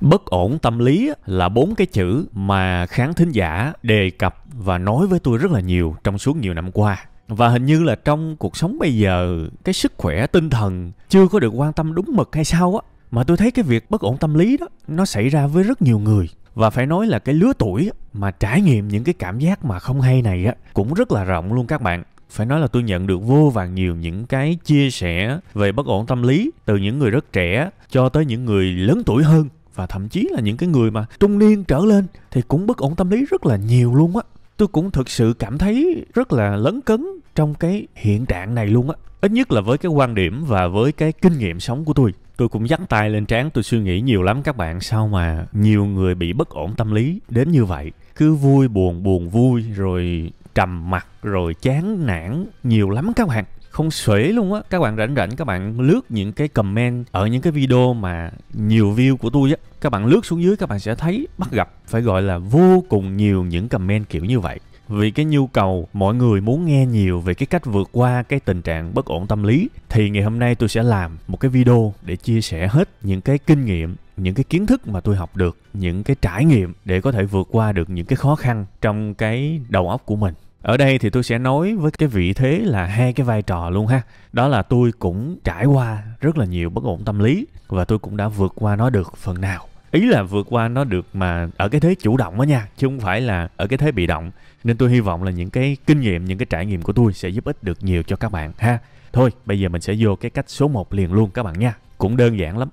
bất ổn tâm lý là bốn cái chữ mà khán thính giả đề cập và nói với tôi rất là nhiều trong suốt nhiều năm qua và hình như là trong cuộc sống bây giờ cái sức khỏe tinh thần chưa có được quan tâm đúng mực hay sao á mà tôi thấy cái việc bất ổn tâm lý đó nó xảy ra với rất nhiều người và phải nói là cái lứa tuổi mà trải nghiệm những cái cảm giác mà không hay này á cũng rất là rộng luôn các bạn phải nói là tôi nhận được vô vàng nhiều những cái chia sẻ về bất ổn tâm lý từ những người rất trẻ cho tới những người lớn tuổi hơn và thậm chí là những cái người mà trung niên trở lên thì cũng bất ổn tâm lý rất là nhiều luôn á tôi cũng thực sự cảm thấy rất là lấn cấn trong cái hiện trạng này luôn á ít nhất là với cái quan điểm và với cái kinh nghiệm sống của tôi tôi cũng dắt tay lên trán tôi suy nghĩ nhiều lắm các bạn sao mà nhiều người bị bất ổn tâm lý đến như vậy cứ vui buồn buồn vui rồi trầm mặc rồi chán nản nhiều lắm các bạn không xuể luôn á các bạn rảnh rảnh các bạn lướt những cái comment ở những cái video mà nhiều view của tôi á các bạn lướt xuống dưới các bạn sẽ thấy bắt gặp phải gọi là vô cùng nhiều những comment kiểu như vậy vì cái nhu cầu mọi người muốn nghe nhiều về cái cách vượt qua cái tình trạng bất ổn tâm lý thì ngày hôm nay tôi sẽ làm một cái video để chia sẻ hết những cái kinh nghiệm những cái kiến thức mà tôi học được những cái trải nghiệm để có thể vượt qua được những cái khó khăn trong cái đầu óc của mình ở đây thì tôi sẽ nói với cái vị thế là hai cái vai trò luôn ha. Đó là tôi cũng trải qua rất là nhiều bất ổn tâm lý và tôi cũng đã vượt qua nó được phần nào. Ý là vượt qua nó được mà ở cái thế chủ động đó nha, chứ không phải là ở cái thế bị động. Nên tôi hy vọng là những cái kinh nghiệm, những cái trải nghiệm của tôi sẽ giúp ích được nhiều cho các bạn ha. Thôi, bây giờ mình sẽ vô cái cách số 1 liền luôn các bạn nha. Cũng đơn giản lắm.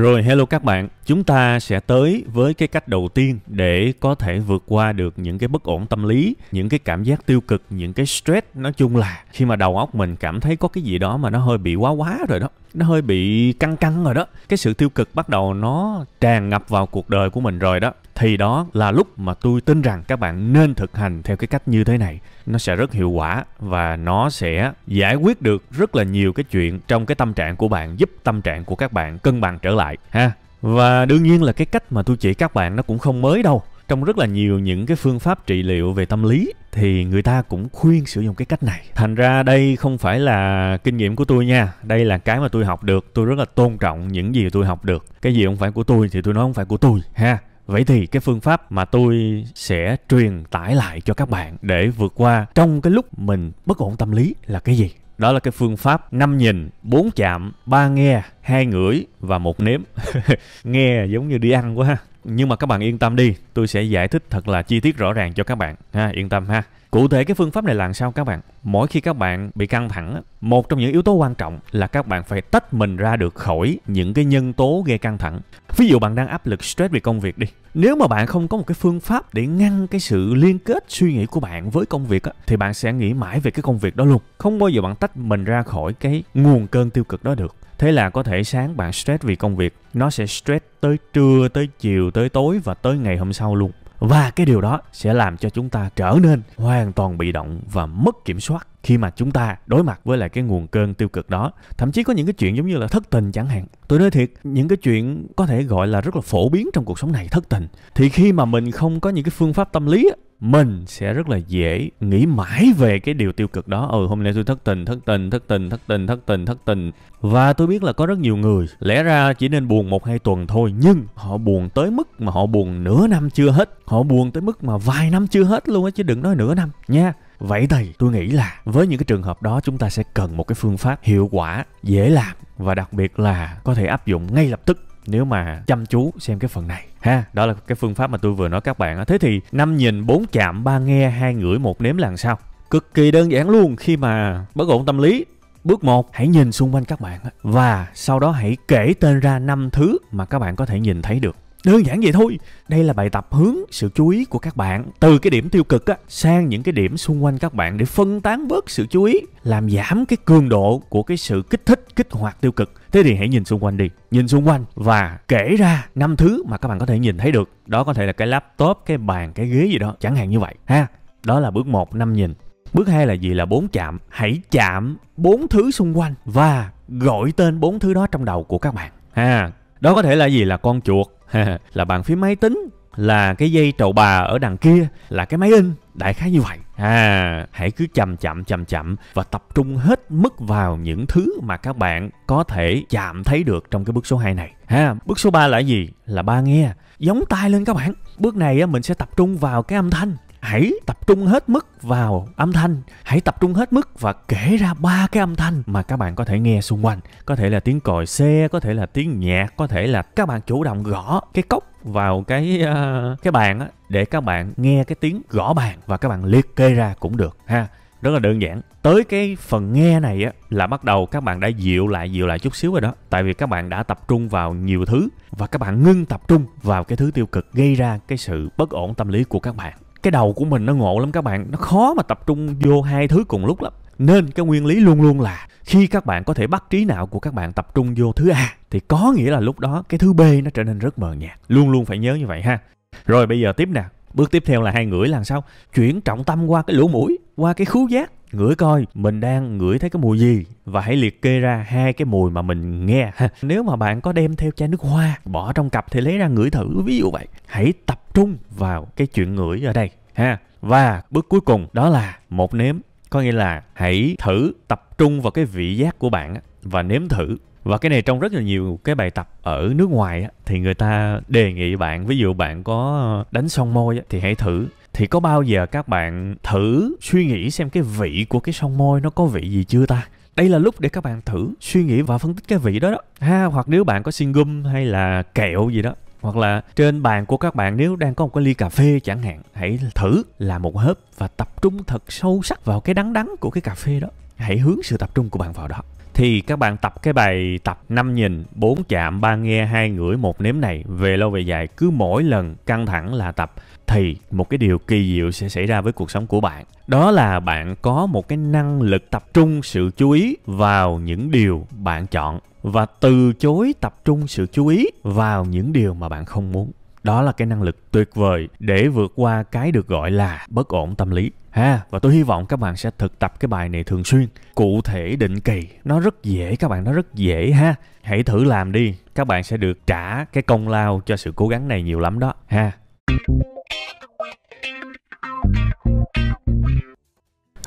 Rồi hello các bạn, chúng ta sẽ tới với cái cách đầu tiên để có thể vượt qua được những cái bất ổn tâm lý, những cái cảm giác tiêu cực, những cái stress nói chung là khi mà đầu óc mình cảm thấy có cái gì đó mà nó hơi bị quá quá rồi đó nó hơi bị căng căng rồi đó cái sự tiêu cực bắt đầu nó tràn ngập vào cuộc đời của mình rồi đó thì đó là lúc mà tôi tin rằng các bạn nên thực hành theo cái cách như thế này nó sẽ rất hiệu quả và nó sẽ giải quyết được rất là nhiều cái chuyện trong cái tâm trạng của bạn giúp tâm trạng của các bạn cân bằng trở lại ha và đương nhiên là cái cách mà tôi chỉ các bạn nó cũng không mới đâu trong rất là nhiều những cái phương pháp trị liệu về tâm lý thì người ta cũng khuyên sử dụng cái cách này thành ra đây không phải là kinh nghiệm của tôi nha đây là cái mà tôi học được tôi rất là tôn trọng những gì tôi học được cái gì không phải của tôi thì tôi nói không phải của tôi ha Vậy thì cái phương pháp mà tôi sẽ truyền tải lại cho các bạn để vượt qua trong cái lúc mình bất ổn tâm lý là cái gì? Đó là cái phương pháp năm nhìn, bốn chạm, ba nghe, hai ngửi và một nếm. nghe giống như đi ăn quá ha nhưng mà các bạn yên tâm đi tôi sẽ giải thích thật là chi tiết rõ ràng cho các bạn ha yên tâm ha Cụ thể cái phương pháp này là sao các bạn? Mỗi khi các bạn bị căng thẳng, một trong những yếu tố quan trọng là các bạn phải tách mình ra được khỏi những cái nhân tố gây căng thẳng. Ví dụ bạn đang áp lực stress vì công việc đi. Nếu mà bạn không có một cái phương pháp để ngăn cái sự liên kết suy nghĩ của bạn với công việc á, thì bạn sẽ nghĩ mãi về cái công việc đó luôn. Không bao giờ bạn tách mình ra khỏi cái nguồn cơn tiêu cực đó được. Thế là có thể sáng bạn stress vì công việc, nó sẽ stress tới trưa, tới chiều, tới tối và tới ngày hôm sau luôn. Và cái điều đó sẽ làm cho chúng ta trở nên hoàn toàn bị động và mất kiểm soát khi mà chúng ta đối mặt với lại cái nguồn cơn tiêu cực đó. Thậm chí có những cái chuyện giống như là thất tình chẳng hạn. Tôi nói thiệt, những cái chuyện có thể gọi là rất là phổ biến trong cuộc sống này thất tình. Thì khi mà mình không có những cái phương pháp tâm lý mình sẽ rất là dễ nghĩ mãi về cái điều tiêu cực đó ừ hôm nay tôi thất tình thất tình thất tình thất tình thất tình thất tình và tôi biết là có rất nhiều người lẽ ra chỉ nên buồn một hai tuần thôi nhưng họ buồn tới mức mà họ buồn nửa năm chưa hết họ buồn tới mức mà vài năm chưa hết luôn á chứ đừng nói nửa năm nha Vậy thì tôi nghĩ là với những cái trường hợp đó chúng ta sẽ cần một cái phương pháp hiệu quả, dễ làm và đặc biệt là có thể áp dụng ngay lập tức nếu mà chăm chú xem cái phần này ha đó là cái phương pháp mà tôi vừa nói các bạn thế thì năm nhìn bốn chạm ba nghe hai ngửi một nếm là sao cực kỳ đơn giản luôn khi mà bất ổn tâm lý Bước một hãy nhìn xung quanh các bạn và sau đó hãy kể tên ra năm thứ mà các bạn có thể nhìn thấy được. Đơn giản vậy thôi. Đây là bài tập hướng sự chú ý của các bạn từ cái điểm tiêu cực á, sang những cái điểm xung quanh các bạn để phân tán bớt sự chú ý, làm giảm cái cường độ của cái sự kích thích, kích hoạt tiêu cực. Thế thì hãy nhìn xung quanh đi, nhìn xung quanh và kể ra năm thứ mà các bạn có thể nhìn thấy được. Đó có thể là cái laptop, cái bàn, cái ghế gì đó, chẳng hạn như vậy ha. Đó là bước một năm nhìn. Bước hai là gì là bốn chạm. Hãy chạm bốn thứ xung quanh và gọi tên bốn thứ đó trong đầu của các bạn. Ha, đó có thể là gì là con chuột, là bàn phím máy tính là cái dây trầu bà ở đằng kia là cái máy in đại khái như vậy à hãy cứ chậm chậm chậm chậm và tập trung hết mức vào những thứ mà các bạn có thể chạm thấy được trong cái bước số 2 này ha bước số 3 là gì là ba nghe giống tay lên các bạn bước này á mình sẽ tập trung vào cái âm thanh hãy tập trung hết mức vào âm thanh hãy tập trung hết mức và kể ra ba cái âm thanh mà các bạn có thể nghe xung quanh có thể là tiếng còi xe có thể là tiếng nhạc có thể là các bạn chủ động gõ cái cốc vào cái uh, cái bàn á để các bạn nghe cái tiếng gõ bàn và các bạn liệt kê ra cũng được ha rất là đơn giản tới cái phần nghe này á là bắt đầu các bạn đã dịu lại dịu lại chút xíu rồi đó tại vì các bạn đã tập trung vào nhiều thứ và các bạn ngưng tập trung vào cái thứ tiêu cực gây ra cái sự bất ổn tâm lý của các bạn cái đầu của mình nó ngộ lắm các bạn nó khó mà tập trung vô hai thứ cùng lúc lắm nên cái nguyên lý luôn luôn là khi các bạn có thể bắt trí não của các bạn tập trung vô thứ a thì có nghĩa là lúc đó cái thứ b nó trở nên rất mờ nhạt luôn luôn phải nhớ như vậy ha rồi bây giờ tiếp nè bước tiếp theo là hai ngửi làm sao chuyển trọng tâm qua cái lỗ mũi qua cái khứu giác ngửi coi mình đang ngửi thấy cái mùi gì và hãy liệt kê ra hai cái mùi mà mình nghe nếu mà bạn có đem theo chai nước hoa bỏ trong cặp thì lấy ra ngửi thử ví dụ vậy hãy tập trung vào cái chuyện ngửi ở đây ha và bước cuối cùng đó là một nếm có nghĩa là hãy thử tập trung vào cái vị giác của bạn và nếm thử và cái này trong rất là nhiều cái bài tập ở nước ngoài á, thì người ta đề nghị bạn ví dụ bạn có đánh son môi á, thì hãy thử thì có bao giờ các bạn thử suy nghĩ xem cái vị của cái son môi nó có vị gì chưa ta đây là lúc để các bạn thử suy nghĩ và phân tích cái vị đó đó ha hoặc nếu bạn có xin gum hay là kẹo gì đó hoặc là trên bàn của các bạn nếu đang có một cái ly cà phê chẳng hạn hãy thử làm một hớp và tập trung thật sâu sắc vào cái đắng đắng của cái cà phê đó hãy hướng sự tập trung của bạn vào đó thì các bạn tập cái bài tập 5 nhìn, 4 chạm, 3 nghe, 2 ngửi, một nếm này về lâu về dài cứ mỗi lần căng thẳng là tập thì một cái điều kỳ diệu sẽ xảy ra với cuộc sống của bạn đó là bạn có một cái năng lực tập trung sự chú ý vào những điều bạn chọn và từ chối tập trung sự chú ý vào những điều mà bạn không muốn đó là cái năng lực tuyệt vời để vượt qua cái được gọi là bất ổn tâm lý ha và tôi hy vọng các bạn sẽ thực tập cái bài này thường xuyên cụ thể định kỳ nó rất dễ các bạn nó rất dễ ha hãy thử làm đi các bạn sẽ được trả cái công lao cho sự cố gắng này nhiều lắm đó ha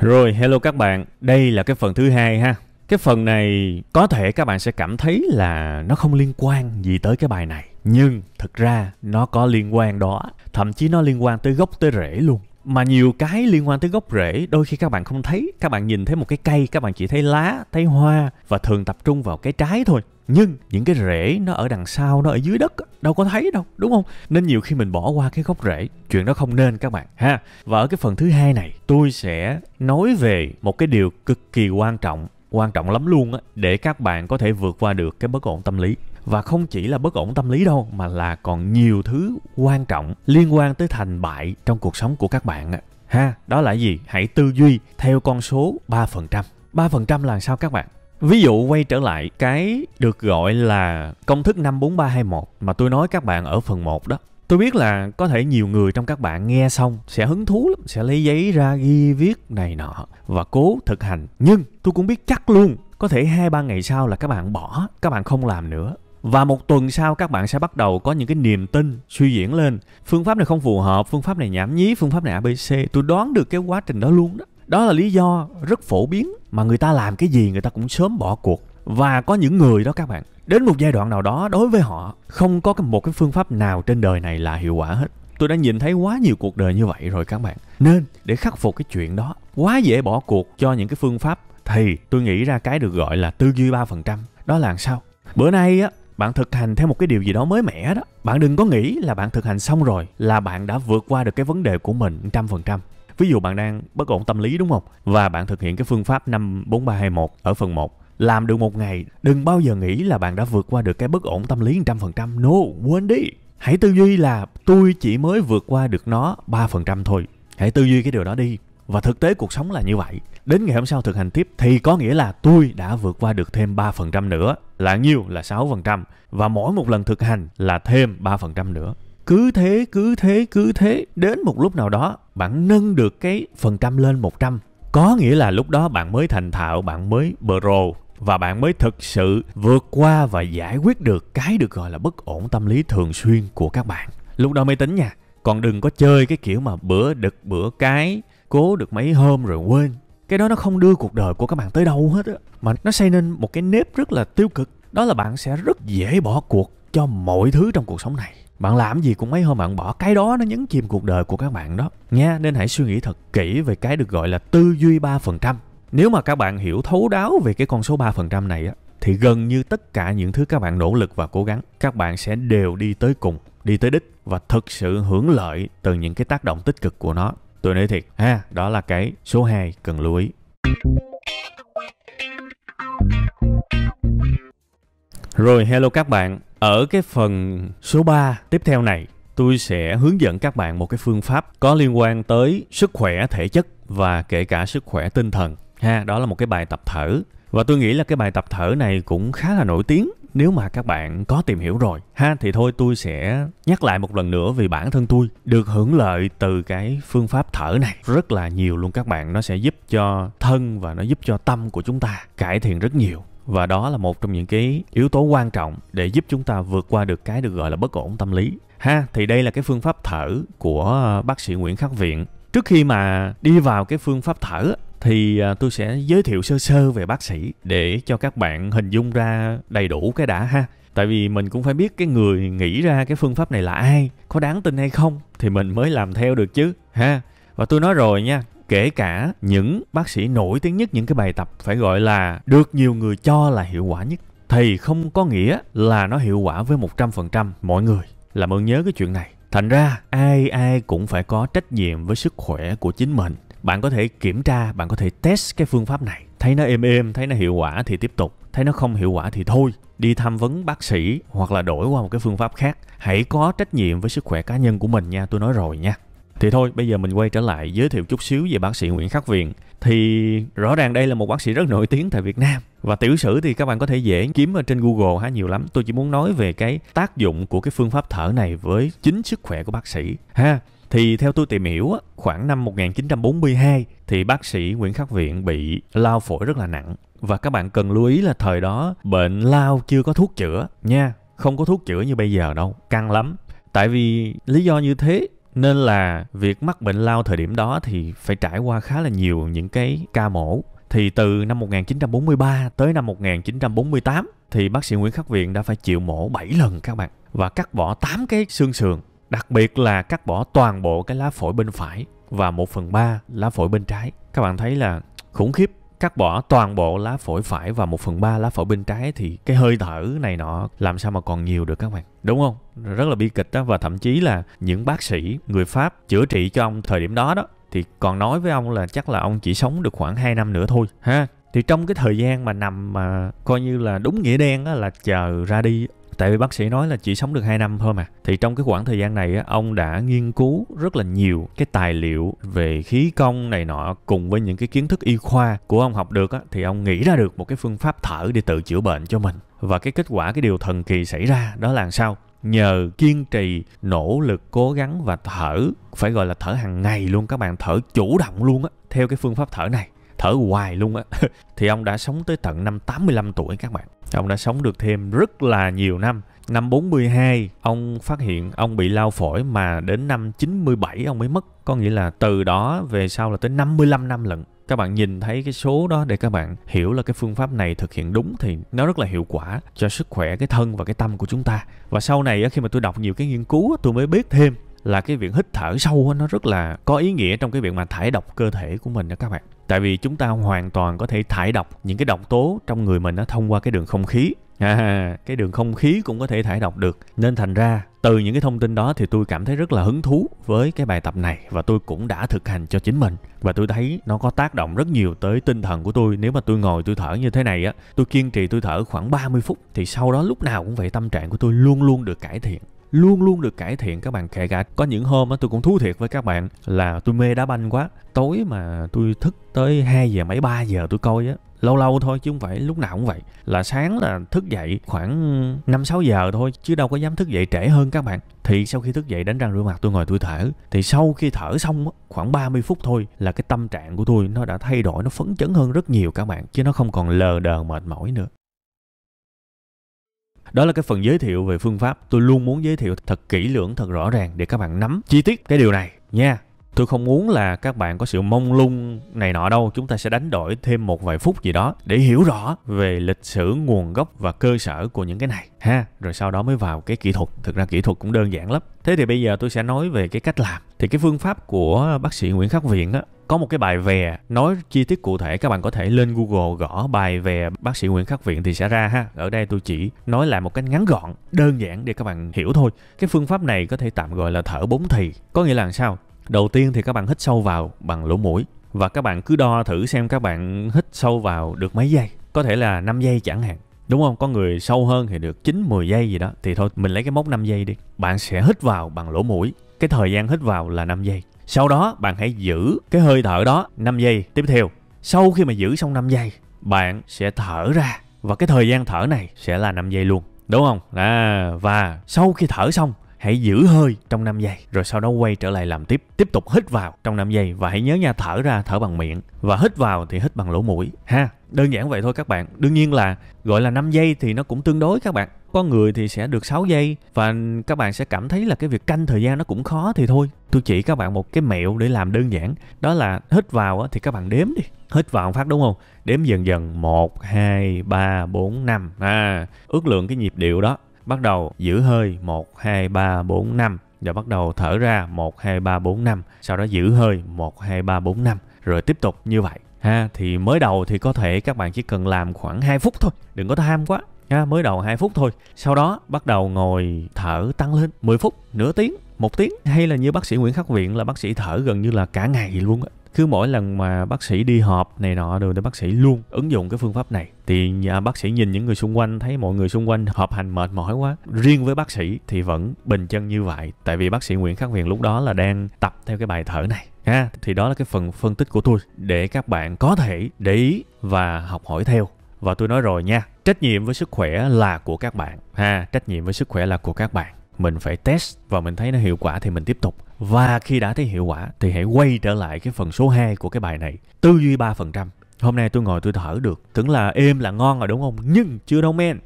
rồi, hello các bạn. Đây là cái phần thứ hai ha. Cái phần này có thể các bạn sẽ cảm thấy là nó không liên quan gì tới cái bài này. Nhưng thực ra nó có liên quan đó. Thậm chí nó liên quan tới gốc tới rễ luôn mà nhiều cái liên quan tới gốc rễ đôi khi các bạn không thấy các bạn nhìn thấy một cái cây các bạn chỉ thấy lá thấy hoa và thường tập trung vào cái trái thôi nhưng những cái rễ nó ở đằng sau nó ở dưới đất đâu có thấy đâu đúng không nên nhiều khi mình bỏ qua cái gốc rễ chuyện đó không nên các bạn ha và ở cái phần thứ hai này tôi sẽ nói về một cái điều cực kỳ quan trọng quan trọng lắm luôn á để các bạn có thể vượt qua được cái bất ổn tâm lý và không chỉ là bất ổn tâm lý đâu mà là còn nhiều thứ quan trọng liên quan tới thành bại trong cuộc sống của các bạn ha đó là gì hãy tư duy theo con số 3% 3% là sao các bạn Ví dụ quay trở lại cái được gọi là công thức 54321 mà tôi nói các bạn ở phần 1 đó. Tôi biết là có thể nhiều người trong các bạn nghe xong sẽ hứng thú lắm, sẽ lấy giấy ra ghi viết này nọ và cố thực hành. Nhưng tôi cũng biết chắc luôn, có thể hai ba ngày sau là các bạn bỏ, các bạn không làm nữa và một tuần sau các bạn sẽ bắt đầu có những cái niềm tin suy diễn lên phương pháp này không phù hợp phương pháp này nhảm nhí phương pháp này abc tôi đoán được cái quá trình đó luôn đó đó là lý do rất phổ biến mà người ta làm cái gì người ta cũng sớm bỏ cuộc và có những người đó các bạn đến một giai đoạn nào đó đối với họ không có một cái phương pháp nào trên đời này là hiệu quả hết tôi đã nhìn thấy quá nhiều cuộc đời như vậy rồi các bạn nên để khắc phục cái chuyện đó quá dễ bỏ cuộc cho những cái phương pháp thì tôi nghĩ ra cái được gọi là tư duy ba phần trăm đó là làm sao bữa nay á bạn thực hành theo một cái điều gì đó mới mẻ đó bạn đừng có nghĩ là bạn thực hành xong rồi là bạn đã vượt qua được cái vấn đề của mình trăm phần trăm ví dụ bạn đang bất ổn tâm lý đúng không và bạn thực hiện cái phương pháp năm bốn ba hai một ở phần 1 làm được một ngày đừng bao giờ nghĩ là bạn đã vượt qua được cái bất ổn tâm lý trăm phần trăm no quên đi hãy tư duy là tôi chỉ mới vượt qua được nó ba phần trăm thôi hãy tư duy cái điều đó đi và thực tế cuộc sống là như vậy. Đến ngày hôm sau thực hành tiếp thì có nghĩa là tôi đã vượt qua được thêm 3% nữa. Là nhiêu? Là 6%. Và mỗi một lần thực hành là thêm 3% nữa. Cứ thế, cứ thế, cứ thế. Đến một lúc nào đó, bạn nâng được cái phần trăm lên 100. Có nghĩa là lúc đó bạn mới thành thạo, bạn mới pro và bạn mới thực sự vượt qua và giải quyết được cái được gọi là bất ổn tâm lý thường xuyên của các bạn. Lúc đó mới tính nha, còn đừng có chơi cái kiểu mà bữa đực bữa cái cố được mấy hôm rồi quên cái đó nó không đưa cuộc đời của các bạn tới đâu hết á mà nó xây nên một cái nếp rất là tiêu cực đó là bạn sẽ rất dễ bỏ cuộc cho mọi thứ trong cuộc sống này bạn làm gì cũng mấy hôm bạn bỏ cái đó nó nhấn chìm cuộc đời của các bạn đó nha nên hãy suy nghĩ thật kỹ về cái được gọi là tư duy 3% nếu mà các bạn hiểu thấu đáo về cái con số 3% này á thì gần như tất cả những thứ các bạn nỗ lực và cố gắng các bạn sẽ đều đi tới cùng đi tới đích và thực sự hưởng lợi từ những cái tác động tích cực của nó Tôi nói thiệt, ha, đó là cái số 2 cần lưu ý. Rồi hello các bạn, ở cái phần số 3 tiếp theo này, tôi sẽ hướng dẫn các bạn một cái phương pháp có liên quan tới sức khỏe thể chất và kể cả sức khỏe tinh thần. Ha, đó là một cái bài tập thở. Và tôi nghĩ là cái bài tập thở này cũng khá là nổi tiếng nếu mà các bạn có tìm hiểu rồi ha thì thôi tôi sẽ nhắc lại một lần nữa vì bản thân tôi được hưởng lợi từ cái phương pháp thở này rất là nhiều luôn các bạn nó sẽ giúp cho thân và nó giúp cho tâm của chúng ta cải thiện rất nhiều và đó là một trong những cái yếu tố quan trọng để giúp chúng ta vượt qua được cái được gọi là bất ổn tâm lý ha thì đây là cái phương pháp thở của bác sĩ Nguyễn Khắc Viện trước khi mà đi vào cái phương pháp thở thì à, tôi sẽ giới thiệu sơ sơ về bác sĩ để cho các bạn hình dung ra đầy đủ cái đã ha tại vì mình cũng phải biết cái người nghĩ ra cái phương pháp này là ai có đáng tin hay không thì mình mới làm theo được chứ ha và tôi nói rồi nha kể cả những bác sĩ nổi tiếng nhất những cái bài tập phải gọi là được nhiều người cho là hiệu quả nhất thì không có nghĩa là nó hiệu quả với 100% mọi người. Làm ơn nhớ cái chuyện này. Thành ra ai ai cũng phải có trách nhiệm với sức khỏe của chính mình bạn có thể kiểm tra bạn có thể test cái phương pháp này thấy nó êm êm thấy nó hiệu quả thì tiếp tục thấy nó không hiệu quả thì thôi đi tham vấn bác sĩ hoặc là đổi qua một cái phương pháp khác hãy có trách nhiệm với sức khỏe cá nhân của mình nha tôi nói rồi nha thì thôi bây giờ mình quay trở lại giới thiệu chút xíu về bác sĩ nguyễn khắc viện thì rõ ràng đây là một bác sĩ rất nổi tiếng tại việt nam và tiểu sử thì các bạn có thể dễ kiếm ở trên google ha nhiều lắm tôi chỉ muốn nói về cái tác dụng của cái phương pháp thở này với chính sức khỏe của bác sĩ ha thì theo tôi tìm hiểu, khoảng năm 1942 thì bác sĩ Nguyễn Khắc Viện bị lao phổi rất là nặng. Và các bạn cần lưu ý là thời đó bệnh lao chưa có thuốc chữa nha. Không có thuốc chữa như bây giờ đâu, căng lắm. Tại vì lý do như thế nên là việc mắc bệnh lao thời điểm đó thì phải trải qua khá là nhiều những cái ca mổ. Thì từ năm 1943 tới năm 1948 thì bác sĩ Nguyễn Khắc Viện đã phải chịu mổ 7 lần các bạn và cắt bỏ 8 cái xương sườn Đặc biệt là cắt bỏ toàn bộ cái lá phổi bên phải và 1 phần 3 lá phổi bên trái. Các bạn thấy là khủng khiếp cắt bỏ toàn bộ lá phổi phải và 1 phần 3 lá phổi bên trái thì cái hơi thở này nọ làm sao mà còn nhiều được các bạn. Đúng không? Rất là bi kịch đó và thậm chí là những bác sĩ người Pháp chữa trị cho ông thời điểm đó đó thì còn nói với ông là chắc là ông chỉ sống được khoảng 2 năm nữa thôi ha. Thì trong cái thời gian mà nằm mà coi như là đúng nghĩa đen á là chờ ra đi tại vì bác sĩ nói là chỉ sống được 2 năm thôi mà thì trong cái khoảng thời gian này ông đã nghiên cứu rất là nhiều cái tài liệu về khí công này nọ cùng với những cái kiến thức y khoa của ông học được thì ông nghĩ ra được một cái phương pháp thở để tự chữa bệnh cho mình và cái kết quả cái điều thần kỳ xảy ra đó là sao nhờ kiên trì nỗ lực cố gắng và thở phải gọi là thở hàng ngày luôn các bạn thở chủ động luôn á theo cái phương pháp thở này thở hoài luôn á thì ông đã sống tới tận năm 85 tuổi các bạn ông đã sống được thêm rất là nhiều năm năm 42 ông phát hiện ông bị lao phổi mà đến năm 97 ông mới mất có nghĩa là từ đó về sau là tới 55 năm lận các bạn nhìn thấy cái số đó để các bạn hiểu là cái phương pháp này thực hiện đúng thì nó rất là hiệu quả cho sức khỏe cái thân và cái tâm của chúng ta và sau này khi mà tôi đọc nhiều cái nghiên cứu tôi mới biết thêm là cái việc hít thở sâu nó rất là có ý nghĩa trong cái việc mà thải độc cơ thể của mình đó các bạn tại vì chúng ta hoàn toàn có thể thải độc những cái độc tố trong người mình nó thông qua cái đường không khí à, cái đường không khí cũng có thể thải độc được nên thành ra từ những cái thông tin đó thì tôi cảm thấy rất là hứng thú với cái bài tập này và tôi cũng đã thực hành cho chính mình và tôi thấy nó có tác động rất nhiều tới tinh thần của tôi nếu mà tôi ngồi tôi thở như thế này á tôi kiên trì tôi thở khoảng 30 phút thì sau đó lúc nào cũng vậy tâm trạng của tôi luôn luôn được cải thiện luôn luôn được cải thiện các bạn kể cả có những hôm á tôi cũng thú thiệt với các bạn là tôi mê đá banh quá tối mà tôi thức tới 2 giờ mấy 3 giờ tôi coi á lâu lâu thôi chứ không phải lúc nào cũng vậy là sáng là thức dậy khoảng năm sáu giờ thôi chứ đâu có dám thức dậy trễ hơn các bạn thì sau khi thức dậy đánh răng rửa mặt tôi ngồi tôi thở thì sau khi thở xong khoảng 30 phút thôi là cái tâm trạng của tôi nó đã thay đổi nó phấn chấn hơn rất nhiều các bạn chứ nó không còn lờ đờ mệt mỏi nữa đó là cái phần giới thiệu về phương pháp tôi luôn muốn giới thiệu thật kỹ lưỡng thật rõ ràng để các bạn nắm chi tiết cái điều này nha tôi không muốn là các bạn có sự mông lung này nọ đâu chúng ta sẽ đánh đổi thêm một vài phút gì đó để hiểu rõ về lịch sử nguồn gốc và cơ sở của những cái này ha rồi sau đó mới vào cái kỹ thuật thực ra kỹ thuật cũng đơn giản lắm thế thì bây giờ tôi sẽ nói về cái cách làm thì cái phương pháp của bác sĩ nguyễn khắc viện á có một cái bài về nói chi tiết cụ thể các bạn có thể lên Google gõ bài về bác sĩ Nguyễn Khắc Viện thì sẽ ra ha. Ở đây tôi chỉ nói lại một cách ngắn gọn, đơn giản để các bạn hiểu thôi. Cái phương pháp này có thể tạm gọi là thở bốn thì. Có nghĩa là sao? Đầu tiên thì các bạn hít sâu vào bằng lỗ mũi và các bạn cứ đo thử xem các bạn hít sâu vào được mấy giây. Có thể là 5 giây chẳng hạn đúng không? Có người sâu hơn thì được 9 10 giây gì đó thì thôi mình lấy cái mốc 5 giây đi. Bạn sẽ hít vào bằng lỗ mũi. Cái thời gian hít vào là 5 giây. Sau đó bạn hãy giữ cái hơi thở đó 5 giây tiếp theo. Sau khi mà giữ xong 5 giây, bạn sẽ thở ra và cái thời gian thở này sẽ là 5 giây luôn. Đúng không? À, và sau khi thở xong, hãy giữ hơi trong 5 giây rồi sau đó quay trở lại làm tiếp tiếp tục hít vào trong 5 giây và hãy nhớ nha thở ra thở bằng miệng và hít vào thì hít bằng lỗ mũi ha đơn giản vậy thôi các bạn đương nhiên là gọi là 5 giây thì nó cũng tương đối các bạn có người thì sẽ được 6 giây và các bạn sẽ cảm thấy là cái việc canh thời gian nó cũng khó thì thôi tôi chỉ các bạn một cái mẹo để làm đơn giản đó là hít vào thì các bạn đếm đi hít vào phát đúng không đếm dần dần 1, 2, 3, 4, 5 à, ước lượng cái nhịp điệu đó bắt đầu giữ hơi 1, 2, 3, 4, 5 và bắt đầu thở ra 1, 2, 3, 4, 5 sau đó giữ hơi 1, 2, 3, 4, 5 rồi tiếp tục như vậy ha thì mới đầu thì có thể các bạn chỉ cần làm khoảng 2 phút thôi đừng có tham quá ha mới đầu 2 phút thôi sau đó bắt đầu ngồi thở tăng lên 10 phút nửa tiếng một tiếng hay là như bác sĩ Nguyễn Khắc Viện là bác sĩ thở gần như là cả ngày luôn á cứ mỗi lần mà bác sĩ đi họp này nọ rồi thì bác sĩ luôn ứng dụng cái phương pháp này thì bác sĩ nhìn những người xung quanh thấy mọi người xung quanh họp hành mệt mỏi quá riêng với bác sĩ thì vẫn bình chân như vậy tại vì bác sĩ Nguyễn Khắc Viện lúc đó là đang tập theo cái bài thở này ha thì đó là cái phần phân tích của tôi để các bạn có thể để ý và học hỏi theo và tôi nói rồi nha trách nhiệm với sức khỏe là của các bạn ha trách nhiệm với sức khỏe là của các bạn mình phải test và mình thấy nó hiệu quả thì mình tiếp tục và khi đã thấy hiệu quả thì hãy quay trở lại cái phần số 2 của cái bài này tư duy 3% hôm nay tôi ngồi tôi thở được tưởng là êm là ngon rồi đúng không nhưng chưa đâu men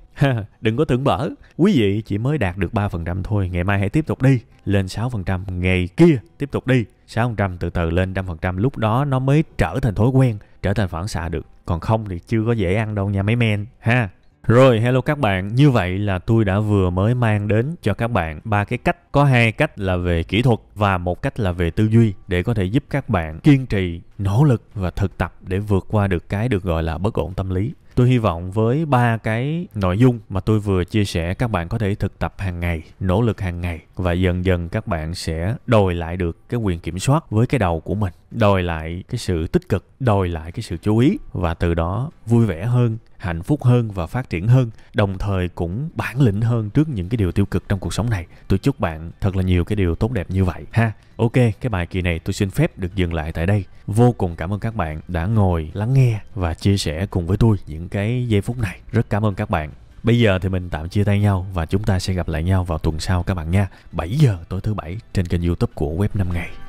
đừng có tưởng bở quý vị chỉ mới đạt được 3% thôi ngày mai hãy tiếp tục đi lên 6% ngày kia tiếp tục đi 600 từ từ lên trăm phần trăm lúc đó nó mới trở thành thói quen trở thành phản xạ được còn không thì chưa có dễ ăn đâu nha mấy men ha rồi hello các bạn, như vậy là tôi đã vừa mới mang đến cho các bạn ba cái cách, có hai cách là về kỹ thuật và một cách là về tư duy để có thể giúp các bạn kiên trì, nỗ lực và thực tập để vượt qua được cái được gọi là bất ổn tâm lý tôi hy vọng với ba cái nội dung mà tôi vừa chia sẻ các bạn có thể thực tập hàng ngày nỗ lực hàng ngày và dần dần các bạn sẽ đòi lại được cái quyền kiểm soát với cái đầu của mình đòi lại cái sự tích cực đòi lại cái sự chú ý và từ đó vui vẻ hơn hạnh phúc hơn và phát triển hơn đồng thời cũng bản lĩnh hơn trước những cái điều tiêu cực trong cuộc sống này tôi chúc bạn thật là nhiều cái điều tốt đẹp như vậy ha ok cái bài kỳ này tôi xin phép được dừng lại tại đây vô cùng cảm ơn các bạn đã ngồi lắng nghe và chia sẻ cùng với tôi những cái giây phút này rất cảm ơn các bạn Bây giờ thì mình tạm chia tay nhau và chúng ta sẽ gặp lại nhau vào tuần sau các bạn nha. 7 giờ tối thứ bảy trên kênh YouTube của Web 5 ngày.